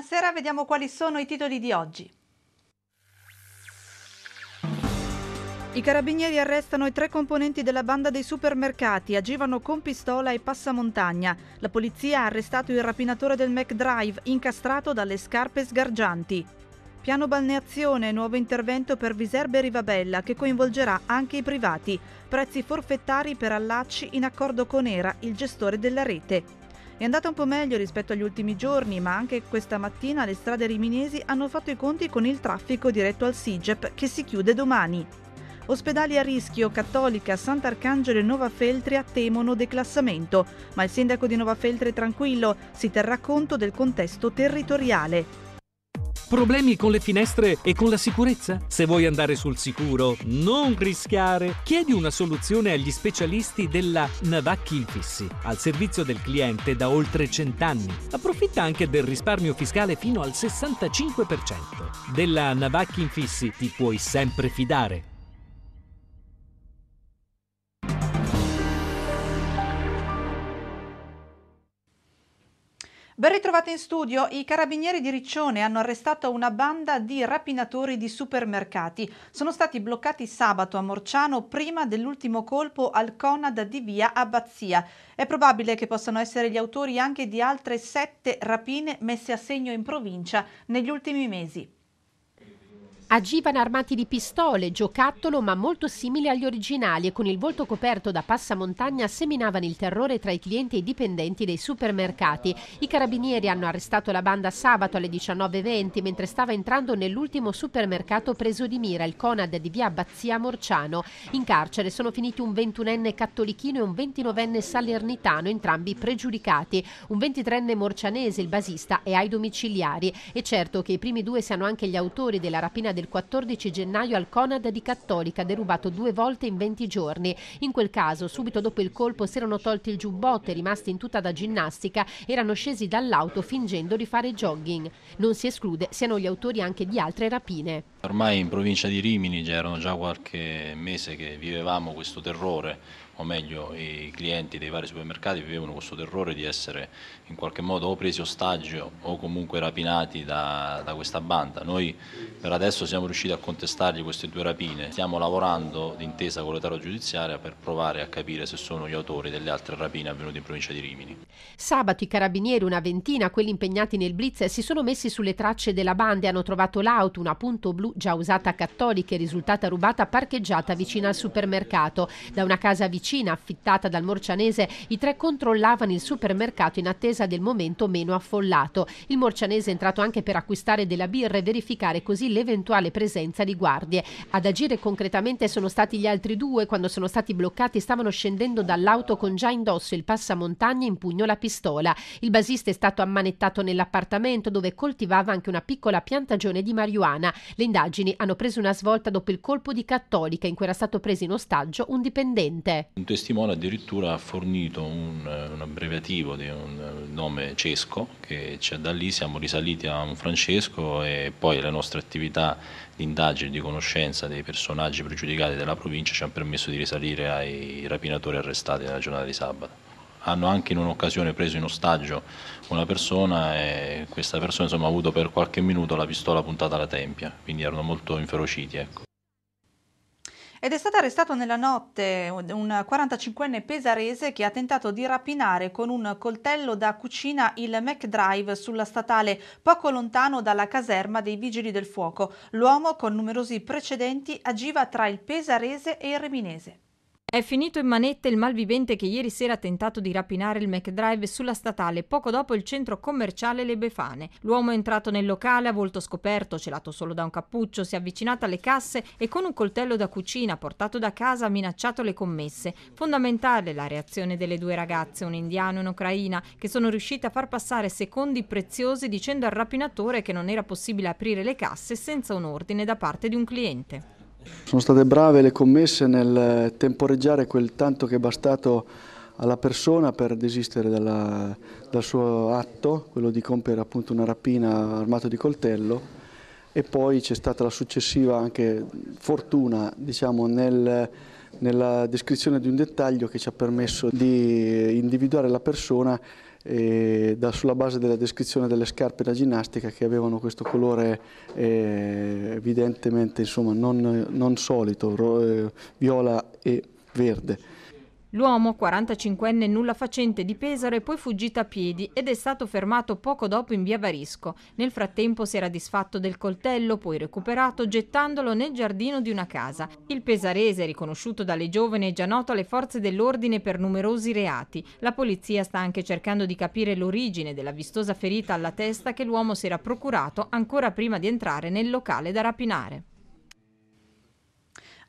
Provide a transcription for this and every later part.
buonasera, vediamo quali sono i titoli di oggi. I carabinieri arrestano i tre componenti della banda dei supermercati, agivano con pistola e passamontagna. La polizia ha arrestato il rapinatore del McDrive, incastrato dalle scarpe sgargianti. Piano balneazione, nuovo intervento per Viserbe e Rivabella che coinvolgerà anche i privati. Prezzi forfettari per allacci in accordo con ERA, il gestore della rete. È andata un po' meglio rispetto agli ultimi giorni, ma anche questa mattina le strade riminesi hanno fatto i conti con il traffico diretto al SIGEP che si chiude domani. Ospedali a rischio, Cattolica, Sant'Arcangelo e Nova Feltria temono declassamento, ma il sindaco di Nova Feltria è tranquillo, si terrà conto del contesto territoriale. Problemi con le finestre e con la sicurezza? Se vuoi andare sul sicuro, non rischiare. Chiedi una soluzione agli specialisti della Navacchi Infissi, al servizio del cliente da oltre 100 anni. Approfitta anche del risparmio fiscale fino al 65%. Della Navacchi Infissi ti puoi sempre fidare. Ben ritrovati in studio, i carabinieri di Riccione hanno arrestato una banda di rapinatori di supermercati. Sono stati bloccati sabato a Morciano prima dell'ultimo colpo al Conad di via Abbazia. È probabile che possano essere gli autori anche di altre sette rapine messe a segno in provincia negli ultimi mesi. Agivano armati di pistole, giocattolo ma molto simili agli originali e con il volto coperto da passamontagna seminavano il terrore tra i clienti e i dipendenti dei supermercati. I carabinieri hanno arrestato la banda sabato alle 19.20 mentre stava entrando nell'ultimo supermercato preso di mira, il Conad di via Abbazia Morciano. In carcere sono finiti un 21enne cattolichino e un 29enne salernitano, entrambi pregiudicati. Un 23enne morcianese, il basista, è ai domiciliari. E certo che i primi due siano anche gli autori della rapina del 14 gennaio al Conad di Cattolica, derubato due volte in 20 giorni. In quel caso, subito dopo il colpo, si erano tolti il giubbotto e rimasti in tutta da ginnastica, erano scesi dall'auto fingendo di fare jogging. Non si esclude siano gli autori anche di altre rapine. Ormai in provincia di Rimini c'erano già qualche mese che vivevamo questo terrore o meglio i clienti dei vari supermercati vivevano questo terrore di essere in qualche modo o presi ostaggio o comunque rapinati da, da, questa banda. Noi per adesso siamo riusciti a contestargli queste due rapine, stiamo lavorando d'intesa con l'etaro giudiziaria per provare a capire se sono gli autori delle altre rapine avvenute in provincia di Rimini. Sabato i carabinieri, una ventina, quelli impegnati nel blitz, si sono messi sulle tracce della banda e hanno trovato l'auto, una punto blu già usata a cattoliche, risultata rubata parcheggiata vicino al supermercato, da una casa vicina officina affittata dal Morcianese, i tre controllavano il supermercato in attesa del momento meno affollato. Il Morcianese è entrato anche per acquistare della birra e verificare così l'eventuale presenza di guardie. Ad agire concretamente sono stati gli altri due, quando sono stati bloccati stavano scendendo dall'auto con già indosso il passamontagna in pugno la pistola. Il basista è stato ammanettato nell'appartamento dove coltivava anche una piccola piantagione di marijuana. Le indagini hanno preso una svolta dopo il colpo di Cattolica in cui era stato preso in ostaggio un dipendente. Un testimone addirittura ha fornito un, eh, un abbreviativo di un eh, nome Cesco, che cioè, da lì siamo risaliti a un Francesco e poi le nostre attività di indagine di conoscenza dei personaggi pregiudicati della provincia ci hanno permesso di risalire ai rapinatori arrestati nella giornata di sabato. Hanno anche in un'occasione preso in ostaggio una persona e questa persona insomma, ha avuto per qualche minuto la pistola puntata alla tempia, quindi erano molto inferociti. Ecco. Ed è stato arrestato nella notte un 45enne pesarese che ha tentato di rapinare con un coltello da cucina il McDrive sulla statale, poco lontano dalla caserma dei Vigili del Fuoco. L'uomo, con numerosi precedenti, agiva tra il pesarese e il reminese. È finito in manette il malvivente che ieri sera ha tentato di rapinare il McDrive sulla statale poco dopo il centro commerciale Le Befane. L'uomo è entrato nel locale a volto scoperto, celato solo da un cappuccio, si è avvicinato alle casse e con un coltello da cucina portato da casa ha minacciato le commesse. Fondamentale la reazione delle due ragazze, un indiano e un'ucraina, che sono riuscite a far passare secondi preziosi dicendo al rapinatore che non era possibile aprire le casse senza un ordine da parte di un cliente. Sono state brave le commesse nel temporeggiare quel tanto che è bastato alla persona per desistere dalla, dal suo atto, quello di compiere appunto una rapina armato di coltello e poi c'è stata la successiva anche fortuna diciamo, nel, nella descrizione di un dettaglio che ci ha permesso di individuare la persona eh, da, sulla base della descrizione delle scarpe da ginnastica che avevano questo colore eh, evidentemente insomma, non, non solito, ro, eh, viola e verde. L'uomo, 45enne nullafacente di Pesaro, è poi fuggito a piedi ed è stato fermato poco dopo in via Varisco. Nel frattempo si era disfatto del coltello, poi recuperato, gettandolo nel giardino di una casa. Il pesarese, riconosciuto dalle giovani, è già noto alle forze dell'ordine per numerosi reati. La polizia sta anche cercando di capire l'origine della vistosa ferita alla testa che l'uomo si era procurato ancora prima di entrare nel locale da rapinare.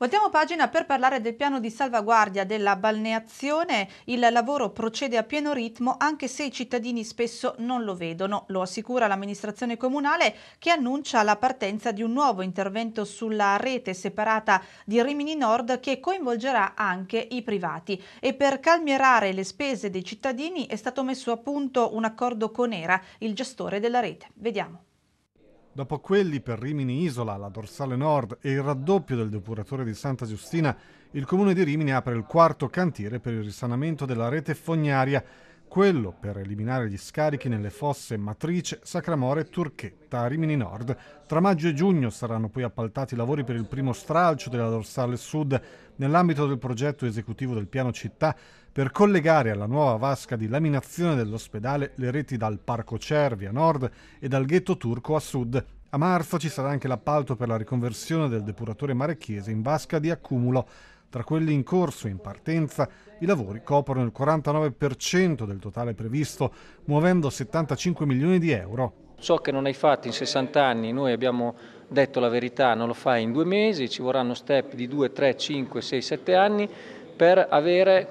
Voltiamo pagina per parlare del piano di salvaguardia della balneazione. Il lavoro procede a pieno ritmo anche se i cittadini spesso non lo vedono. Lo assicura l'amministrazione comunale che annuncia la partenza di un nuovo intervento sulla rete separata di Rimini Nord che coinvolgerà anche i privati. E per calmierare le spese dei cittadini è stato messo a punto un accordo con ERA, il gestore della rete. Vediamo. Dopo quelli per Rimini Isola, la dorsale nord e il raddoppio del depuratore di Santa Giustina, il comune di Rimini apre il quarto cantiere per il risanamento della rete fognaria, quello per eliminare gli scarichi nelle fosse Matrice, Sacramore e Turchetta a Rimini Nord. Tra maggio e giugno saranno poi appaltati i lavori per il primo stralcio della dorsale sud nell'ambito del progetto esecutivo del piano città per collegare alla nuova vasca di laminazione dell'ospedale le reti dal Parco Cervi a nord e dal ghetto turco a sud. A marzo ci sarà anche l'appalto per la riconversione del depuratore Marecchiese in vasca di accumulo. Tra quelli in corso e in partenza, i lavori coprono il 49% del totale previsto, muovendo 75 milioni di euro. Ciò che non hai fatto in 60 anni, noi abbiamo detto la verità, non lo fai in due mesi, ci vorranno step di 2, 3, 5, 6, 7 anni per avere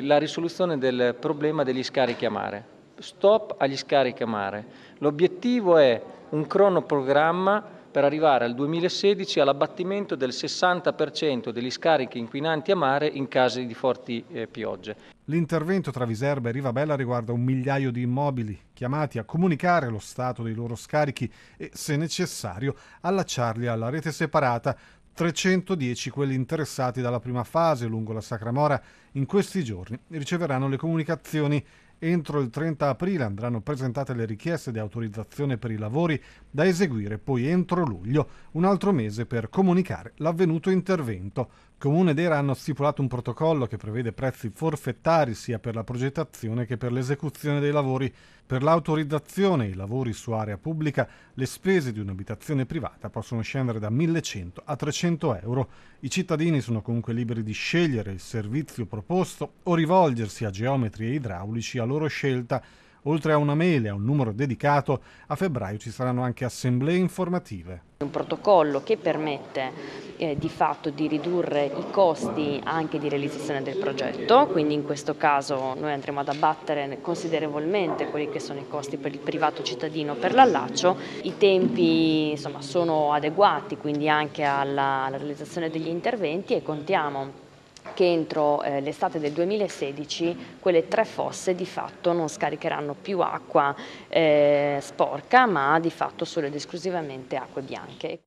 la risoluzione del problema degli scarichi a mare. Stop agli scarichi a mare. L'obiettivo è un cronoprogramma per arrivare al 2016 all'abbattimento del 60% degli scarichi inquinanti a mare in caso di forti eh, piogge. L'intervento tra Viserba e Rivabella riguarda un migliaio di immobili chiamati a comunicare lo stato dei loro scarichi e, se necessario, allacciarli alla rete separata 310 quelli interessati dalla prima fase lungo la Sacra Mora in questi giorni riceveranno le comunicazioni. Entro il 30 aprile andranno presentate le richieste di autorizzazione per i lavori da eseguire poi entro luglio, un altro mese per comunicare l'avvenuto intervento. Comune ed Era hanno stipulato un protocollo che prevede prezzi forfettari sia per la progettazione che per l'esecuzione dei lavori. Per l'autorizzazione e i lavori su area pubblica le spese di un'abitazione privata possono scendere da 1100 a 300 euro. I cittadini sono comunque liberi di scegliere il servizio proposto o rivolgersi a geometri e idraulici a loro scelta. Oltre a una mail e a un numero dedicato, a febbraio ci saranno anche assemblee informative. Un protocollo che permette eh, di fatto di ridurre i costi anche di realizzazione del progetto, quindi in questo caso noi andremo ad abbattere considerevolmente quelli che sono i costi per il privato cittadino per l'allaccio, i tempi insomma, sono adeguati quindi anche alla, alla realizzazione degli interventi e contiamo che entro eh, l'estate del 2016 quelle tre fosse di fatto non scaricheranno più acqua eh, sporca ma di fatto solo ed esclusivamente acque bianche.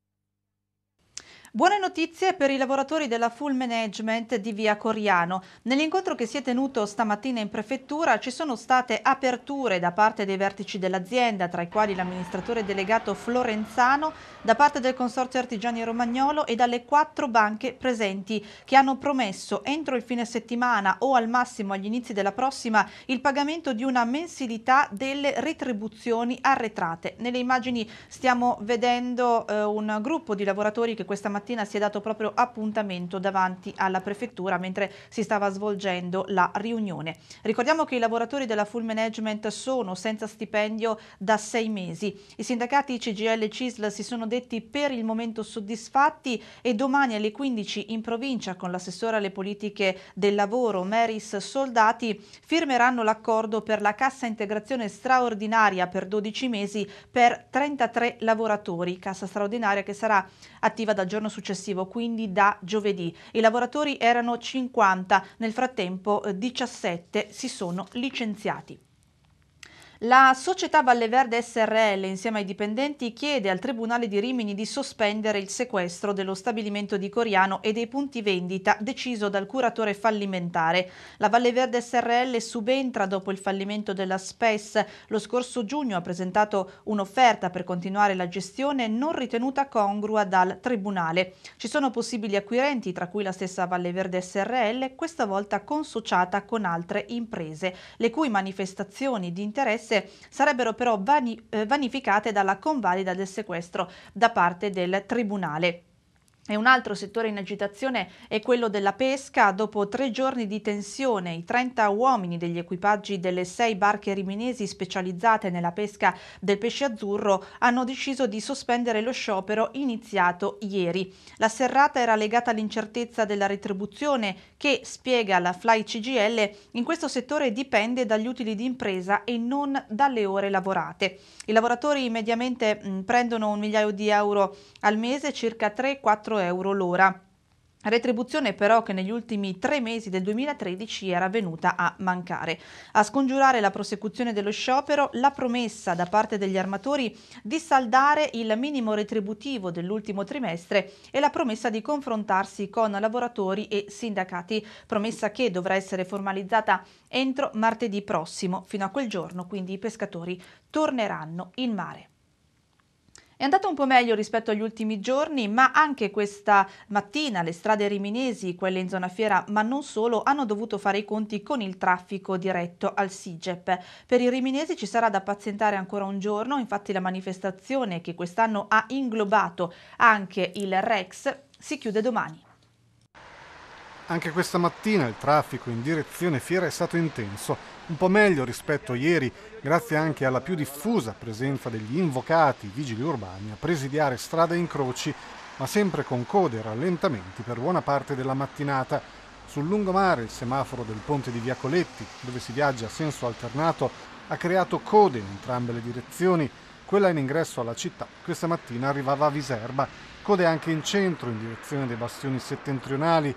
Buone notizie per i lavoratori della Full Management di Via Coriano. Nell'incontro che si è tenuto stamattina in prefettura ci sono state aperture da parte dei vertici dell'azienda, tra i quali l'amministratore delegato Florenzano, da parte del Consorzio Artigiani Romagnolo e dalle quattro banche presenti, che hanno promesso entro il fine settimana o al massimo agli inizi della prossima il pagamento di una mensilità delle retribuzioni arretrate. Nelle immagini stiamo vedendo eh, un gruppo di lavoratori che questa mattina mattina si è dato proprio appuntamento davanti alla prefettura mentre si stava svolgendo la riunione. Ricordiamo che i lavoratori della Full Management sono senza stipendio da sei mesi. I sindacati CGL e CISL si sono detti per il momento soddisfatti e domani alle 15 in provincia con l'assessore alle politiche del lavoro Meris Soldati firmeranno l'accordo per la cassa integrazione straordinaria per 12 mesi per 33 lavoratori, cassa straordinaria che sarà attiva dal giorno successivo successivo, quindi da giovedì. I lavoratori erano 50, nel frattempo 17 eh, si sono licenziati. La società Valle Verde SRL insieme ai dipendenti chiede al Tribunale di Rimini di sospendere il sequestro dello stabilimento di Coriano e dei punti vendita deciso dal curatore fallimentare. La Valle Verde SRL subentra dopo il fallimento della SPES. Lo scorso giugno ha presentato un'offerta per continuare la gestione non ritenuta congrua dal Tribunale. Ci sono possibili acquirenti, tra cui la stessa Valle Verde SRL, questa volta consociata con altre imprese, le cui manifestazioni di interesse complesse sarebbero però eh, vanificate dalla convalida del sequestro da parte del Tribunale. E un altro settore in agitazione è quello della pesca. Dopo tre giorni di tensione, i 30 uomini degli equipaggi delle sei barche riminesi specializzate nella pesca del pesce azzurro hanno deciso di sospendere lo sciopero iniziato ieri. La serrata era legata all'incertezza della retribuzione che, spiega la Fly CGL, in questo settore dipende dagli utili di impresa e non dalle ore lavorate. I lavoratori mediamente mh, prendono un migliaio di euro al mese, circa 3-4 euro l'ora. Retribuzione però che negli ultimi tre mesi del 2013 era venuta a mancare. A scongiurare la prosecuzione dello sciopero, la promessa da parte degli armatori di saldare il minimo retributivo dell'ultimo trimestre e la promessa di confrontarsi con lavoratori e sindacati, promessa che dovrà essere formalizzata entro martedì prossimo. Fino a quel giorno quindi i pescatori torneranno in mare. È andata un po' meglio rispetto agli ultimi giorni, ma anche questa mattina le strade riminesi, quelle in zona fiera, ma non solo, hanno dovuto fare i conti con il traffico diretto al SIGEP. Per i riminesi ci sarà da pazientare ancora un giorno, infatti la manifestazione che quest'anno ha inglobato anche il Rex si chiude domani. Anche questa mattina il traffico in direzione fiera è stato intenso, un po' meglio rispetto a ieri grazie anche alla più diffusa presenza degli invocati vigili urbani a presidiare strade e incroci, ma sempre con code e rallentamenti per buona parte della mattinata. Sul lungomare il semaforo del ponte di Via Coletti, dove si viaggia a senso alternato, ha creato code in entrambe le direzioni. Quella in ingresso alla città questa mattina arrivava a Viserba, code anche in centro in direzione dei bastioni settentrionali.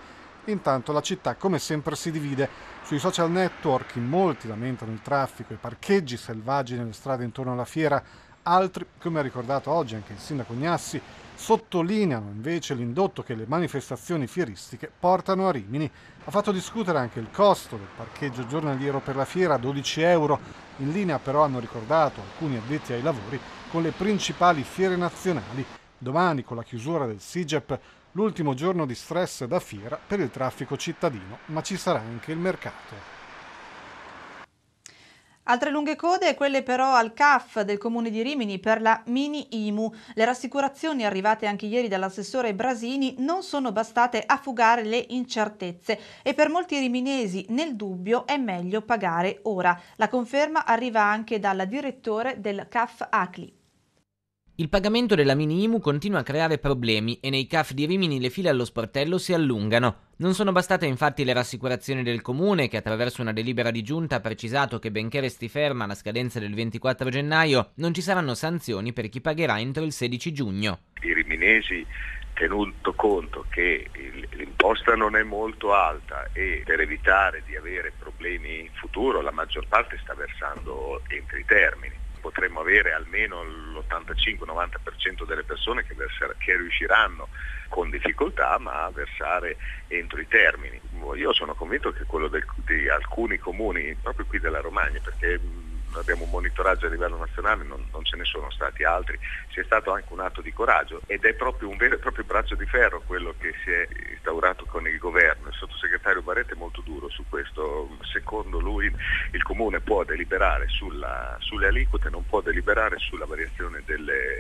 Intanto la città come sempre si divide sui social network in molti lamentano il traffico e i parcheggi selvaggi nelle strade intorno alla fiera, altri, come ha ricordato oggi anche il sindaco Gnassi, sottolineano invece l'indotto che le manifestazioni fieristiche portano a Rimini. Ha fatto discutere anche il costo del parcheggio giornaliero per la fiera, 12 euro, in linea però hanno ricordato alcuni addetti ai lavori con le principali fiere nazionali. Domani, con la chiusura del SIGEP, l'ultimo giorno di stress da fiera per il traffico cittadino, ma ci sarà anche il mercato. Altre lunghe code, quelle però al CAF del comune di Rimini per la mini IMU. Le rassicurazioni arrivate anche ieri dall'assessore Brasini non sono bastate a fugare le incertezze e per molti riminesi nel dubbio è meglio pagare ora. La conferma arriva anche dal direttore del CAF ACLI. Il pagamento della mini IMU continua a creare problemi e nei CAF di Rimini le file allo sportello si allungano. Non sono bastate infatti le rassicurazioni del comune che attraverso una delibera di giunta ha precisato che benché resti ferma la scadenza del 24 gennaio, non ci saranno sanzioni per chi pagherà entro il 16 giugno. I riminesi tenuto conto che l'imposta non è molto alta e per evitare di avere problemi in futuro la maggior parte sta versando entro i termini potremmo avere almeno l'85-90% delle persone che, verser- che riusciranno con difficoltà ma a versare entro i termini. Io sono convinto che quello del, di alcuni comuni, proprio qui della Romagna, perché abbiamo un monitoraggio a livello nazionale, non, non, ce ne sono stati altri, c'è stato anche un atto di coraggio ed è proprio un vero e proprio braccio di ferro quello che si è instaurato con il governo. Il sottosegretario Barretta è molto duro su questo, secondo lui il comune può deliberare sulla, sulle aliquote, non può deliberare sulla variazione delle,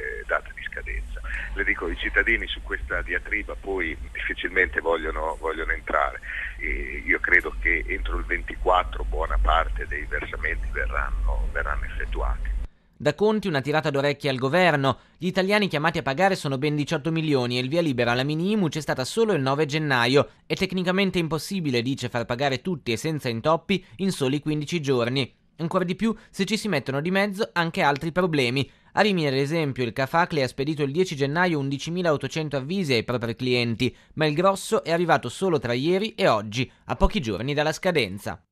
delicatezza. Le dico, i cittadini su questa diatriba poi difficilmente vogliono, vogliono entrare. E io credo che entro il 24 buona parte dei versamenti verranno, verranno effettuati. Da Conti una tirata d'orecchie al governo. Gli italiani chiamati a pagare sono ben 18 milioni e il via libera alla minimu c'è stata solo il 9 gennaio. È tecnicamente impossibile, dice, far pagare tutti e senza intoppi in soli 15 giorni. Ancora di più se ci si mettono di mezzo anche altri problemi. A Rimini, ad esempio, il Cafacle ha spedito il 10 gennaio 11.800 avvisi ai propri clienti, ma il grosso è arrivato solo tra ieri e oggi, a pochi giorni dalla scadenza.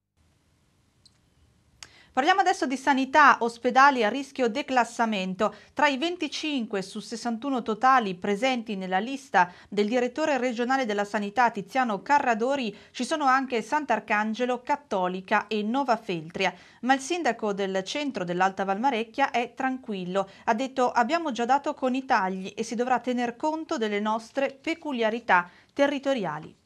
Parliamo adesso di sanità, ospedali a rischio declassamento. Tra i 25 su 61 totali presenti nella lista del direttore regionale della sanità Tiziano Carradori ci sono anche Sant'Arcangelo, Cattolica e Nova Feltria. Ma il sindaco del centro dell'Alta Valmarecchia è tranquillo. Ha detto abbiamo già dato con i tagli e si dovrà tener conto delle nostre peculiarità territoriali.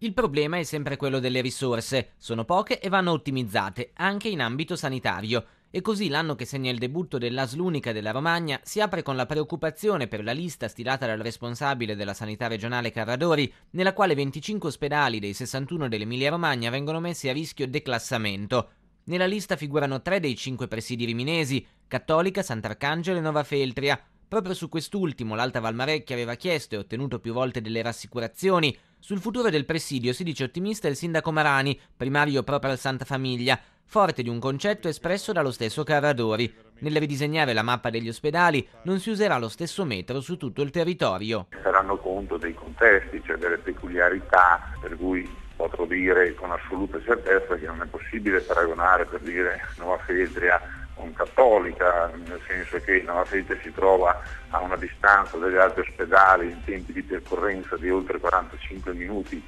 Il problema è sempre quello delle risorse, sono poche e vanno ottimizzate, anche in ambito sanitario. E così l'anno che segna il debutto dell'Aslunica della Romagna si apre con la preoccupazione per la lista stilata dal responsabile della sanità regionale Carradori, nella quale 25 ospedali dei 61 dell'Emilia Romagna vengono messi a rischio declassamento. Nella lista figurano tre dei cinque presidi riminesi, Cattolica, Sant'Arcangelo e Nova Feltria, Proprio su quest'ultimo l'Alta Valmarecchia aveva chiesto e ottenuto più volte delle rassicurazioni. Sul futuro del presidio si dice ottimista il sindaco Marani, primario proprio al Santa Famiglia, forte di un concetto espresso dallo stesso Carradori. Nel ridisegnare la mappa degli ospedali non si userà lo stesso metro su tutto il territorio. Saranno conto dei contesti, cioè delle peculiarità, per cui potrò dire con assoluta certezza che non è possibile paragonare, per dire, Nuova Fedria un cattolica, nel senso che la Lafete si trova a una distanza dagli altri ospedali in tempi di percorrenza di oltre 45 minuti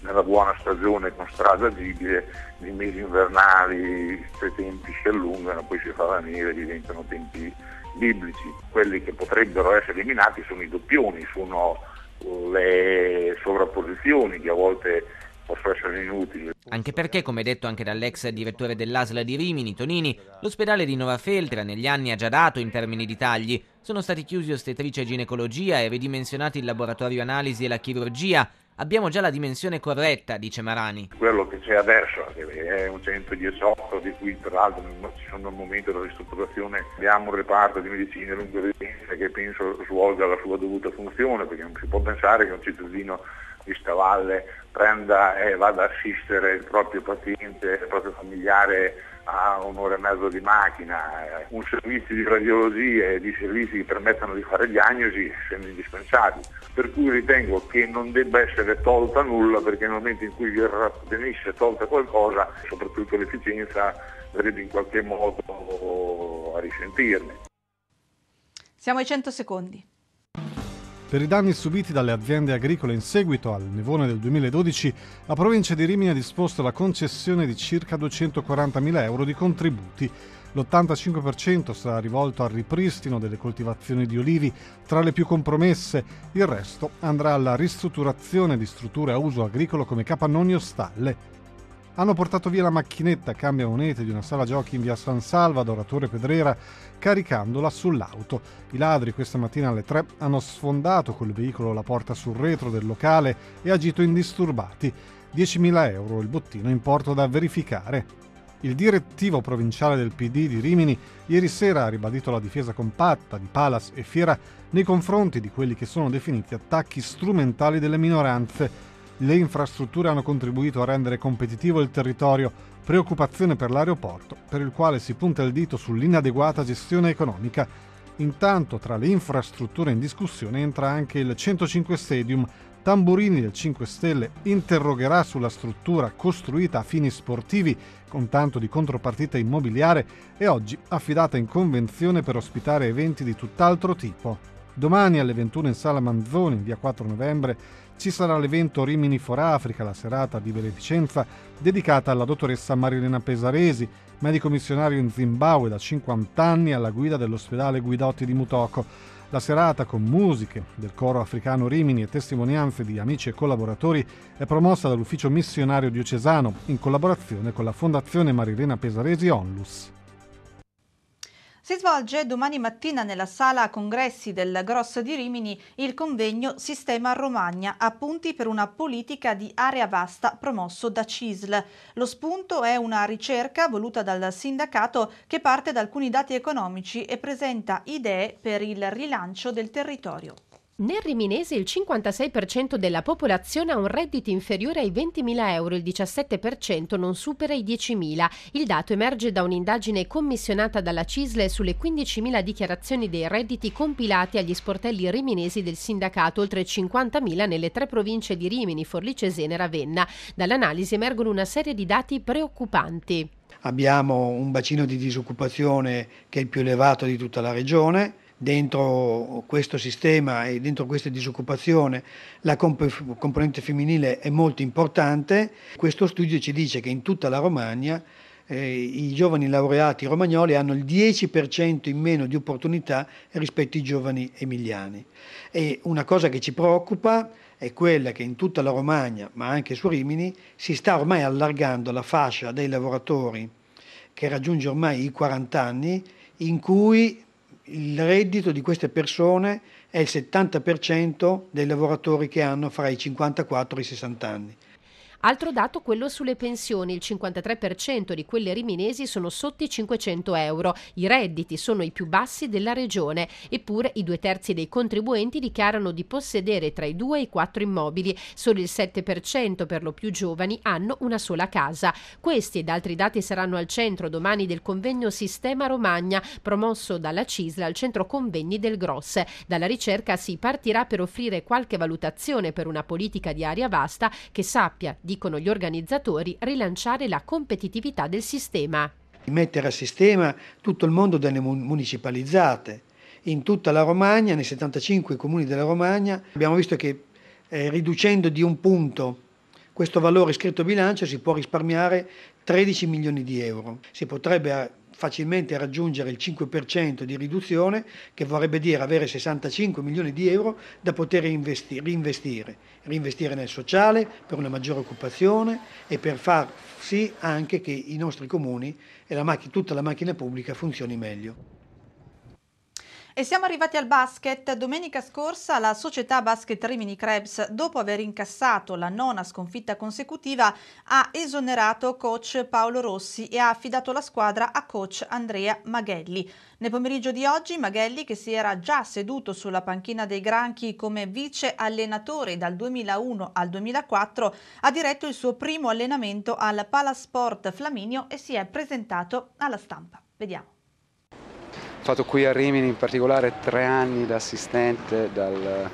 nella buona stagione con strada agibile, nei mesi invernali i tempi si allungano, poi si fa la neve, diventano tempi biblici. Quelli che potrebbero essere eliminati sono i doppioni, sono le sovrapposizioni che a volte possono essere inutili. Anche perché, come detto anche dall'ex direttore dell'ASL di Rimini, Tonini, l'ospedale di Nova Feltra negli anni ha già dato in termini di tagli. Sono stati chiusi ostetricia e ginecologia e ridimensionati il laboratorio analisi e la chirurgia. Abbiamo già la dimensione corretta, dice Marani. Quello che c'è adesso è un 118 di cui tra l'altro ci sono al momento della ristrutturazione abbiamo un reparto di medicina lungo che penso svolga la sua dovuta funzione perché non si può pensare che un cittadino Vistavalle prenda e vada ad assistere il proprio paziente, il proprio familiare a un'ora e mezzo di macchina, un servizio di radiologia e di servizi che permettano di fare diagnosi sono indispensabili. Per cui ritengo che non debba essere tolta nulla perché nel momento in cui venisse tolta qualcosa, soprattutto l'efficienza, verrebbe in qualche modo a risentirne. Siamo ai 100 secondi. Per i danni subiti dalle aziende agricole in seguito al nevone del 2012, la provincia di Rimini ha disposto la concessione di circa 240.000 euro di contributi. L'85% sarà rivolto al ripristino delle coltivazioni di olivi tra le più compromesse, il resto andrà alla ristrutturazione di strutture a uso agricolo come capannoni o stalle hanno portato via la macchinetta cambia monete di una sala giochi in via San Salvador a Torre Pedrera caricandola sull'auto. I ladri questa mattina alle 3 hanno sfondato col veicolo la porta sul retro del locale e agito indisturbati. 10.000 euro il bottino in porto da verificare. Il direttivo provinciale del PD di Rimini ieri sera ha ribadito la difesa compatta di Palas e Fiera nei confronti di quelli che sono definiti attacchi strumentali delle minoranze le infrastrutture hanno contribuito a rendere competitivo il territorio, preoccupazione per l'aeroporto, per il quale si punta il dito sull'inadeguata gestione economica. Intanto tra le infrastrutture in discussione entra anche il 105 Stadium. Tamburini del 5 Stelle interrogherà sulla struttura costruita a fini sportivi con tanto di contropartita immobiliare e oggi affidata in convenzione per ospitare eventi di tutt'altro tipo. Domani alle 21 in Sala Manzoni, in via 4 novembre, ci sarà l'evento Rimini for Africa, la serata di beneficenza dedicata alla dottoressa Marilena Pesaresi, medico missionario in Zimbabwe da 50 anni alla guida dell'ospedale Guidotti di Mutoko. La serata con musiche del coro africano Rimini e testimonianze di amici e collaboratori è promossa dall'ufficio missionario diocesano in collaborazione con la Fondazione Marilena Pesaresi Onlus. Si svolge domani mattina nella sala congressi del Grosso di Rimini il convegno Sistema Romagna, appunti per una politica di area vasta promosso da CISL. Lo spunto è una ricerca voluta dal sindacato che parte da alcuni dati economici e presenta idee per il rilancio del territorio. Nel Riminese il 56% della popolazione ha un reddito inferiore ai 20.000 euro, il 17% non supera i 10.000. Il dato emerge da un'indagine commissionata dalla CISLE sulle 15.000 dichiarazioni dei redditi compilati agli sportelli riminesi del sindacato, oltre 50.000 nelle tre province di Rimini, Forlì, Cesena e Ravenna. Dall'analisi emergono una serie di dati preoccupanti. Abbiamo un bacino di disoccupazione che è il più elevato di tutta la regione, dentro questo sistema e dentro questa disoccupazione la comp- componente femminile è molto importante. Questo studio ci dice che in tutta la Romagna eh, i giovani laureati romagnoli hanno il 10% in meno di opportunità rispetto ai giovani emiliani. E una cosa che ci preoccupa è quella che in tutta la Romagna, ma anche su Rimini, si sta ormai allargando la fascia dei lavoratori che raggiunge ormai i 40 anni in cui il reddito di queste persone è il 70% dei lavoratori che hanno fra i 54 e i 60 anni. Altro dato quello sulle pensioni, il 53% di quelle riminesi sono sotto i 500 euro, i redditi sono i più bassi della regione, eppure i due terzi dei contribuenti dichiarano di possedere tra i due e i quattro immobili, solo il 7% per lo più giovani hanno una sola casa. Questi ed altri dati saranno al centro domani del convegno Sistema Romagna, promosso dalla CISLA al centro convegni del Gross. Dalla ricerca si partirà per offrire qualche valutazione per una politica di aria vasta che sappia di dicono gli organizzatori, rilanciare la competitività del sistema. Mettere a sistema tutto il mondo delle municipalizzate. In tutta la Romagna, nei 75 comuni della Romagna, abbiamo visto che eh, riducendo di un punto questo valore scritto bilancio si può risparmiare 13 milioni di euro. Si potrebbe eh, facilmente raggiungere il 5% di riduzione, che vorrebbe dire avere 65 milioni di euro da poter investi reinvestire, reinvestire nel sociale per una maggiore occupazione e per far sì anche che i nostri comuni e la tutta la macchina pubblica funzioni meglio. E siamo arrivati al basket. Domenica scorsa la società basket Rimini Krebs, dopo aver incassato la nona sconfitta consecutiva, ha esonerato coach Paolo Rossi e ha affidato la squadra a coach Andrea Maghelli. Nel pomeriggio di oggi Maghelli, che si era già seduto sulla panchina dei Granchi come vice allenatore dal 2001 al 2004, ha diretto il suo primo allenamento al Palasport Flaminio e si è presentato alla stampa. Vediamo fatto qui a Rimini in particolare tre anni da assistente dal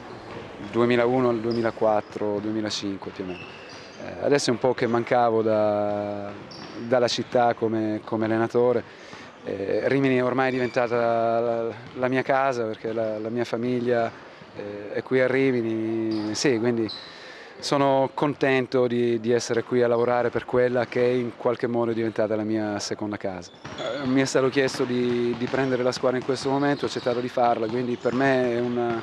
2001 al 2004, 2005 più o meno. Eh, adesso è un po' che mancavo da, dalla città come, come allenatore. Eh, Rimini è ormai diventata la, la mia casa perché la, la mia famiglia eh, è qui a Rimini, sì, quindi sono contento di, di, essere qui a lavorare per quella che in qualche modo è diventata la mia seconda casa. Eh, mi è stato chiesto di, di prendere la squadra in questo momento, ho accettato di farla, quindi per me è una,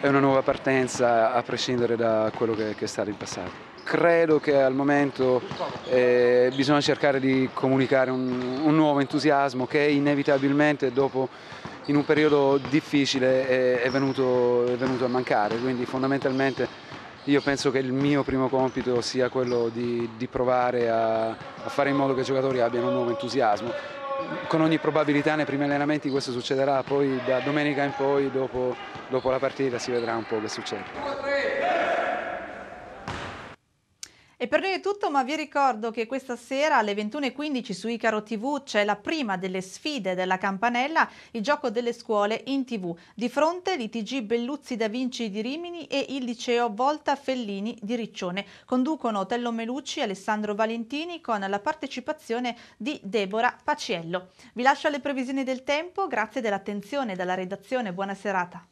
è una nuova partenza a prescindere da quello che, che è stato in passato. Credo che al momento eh, bisogna cercare di comunicare un, un nuovo entusiasmo che inevitabilmente dopo in un periodo difficile è, è, venuto, è venuto a mancare, quindi fondamentalmente io penso che il mio primo compito sia quello di, di provare a, a fare in modo che i giocatori abbiano un nuovo entusiasmo con ogni probabilità nei primi allenamenti questo succederà, poi da domenica in poi, dopo, dopo, la partita, si vedrà un po' che succede. E per noi è tutto, ma vi ricordo che questa sera alle 21.15 su Icaro TV c'è la prima delle sfide della campanella, il gioco delle scuole in TV. Di fronte l'ITG Belluzzi da Vinci di Rimini e il liceo Volta Fellini di Riccione. Conducono Tello Melucci e Alessandro Valentini con la partecipazione di Deborah Paciello. Vi lascio alle previsioni del tempo, grazie dell'attenzione dalla redazione, buona serata.